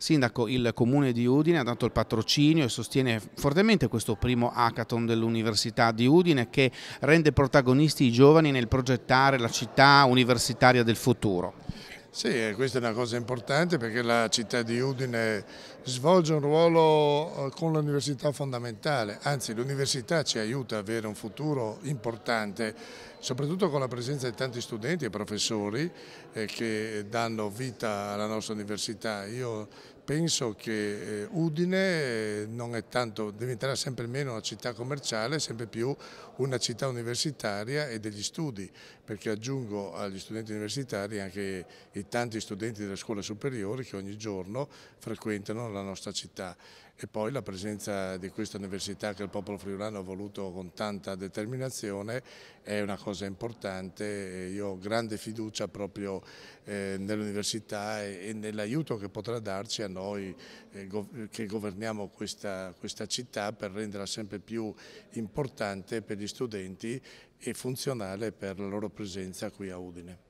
Sindaco, il Comune di Udine ha dato il patrocinio e sostiene fortemente questo primo hackathon dell'Università di Udine che rende protagonisti i giovani nel progettare la città universitaria del futuro. Sì, eh, questa è una cosa importante perché la città di Udine svolge un ruolo eh, con l'università fondamentale, anzi l'università ci aiuta ad avere un futuro importante, soprattutto con la presenza di tanti studenti e professori eh, che danno vita alla nostra università. Io penso che eh, Udine eh, tanto, diventerà sempre meno una città commerciale, sempre più una città universitaria e degli studi, perché aggiungo agli studenti universitari anche i tanti studenti della scuola superiore che ogni giorno frequentano la nostra città e poi la presenza di questa università che il popolo friulano ha voluto con tanta determinazione è una cosa importante, io ho grande fiducia proprio eh, nell'università e nell'aiuto che potrà darci a noi eh, che governiamo questa, questa città per renderla sempre più importante per gli studenti e funzionale per la loro presenza qui a Udine.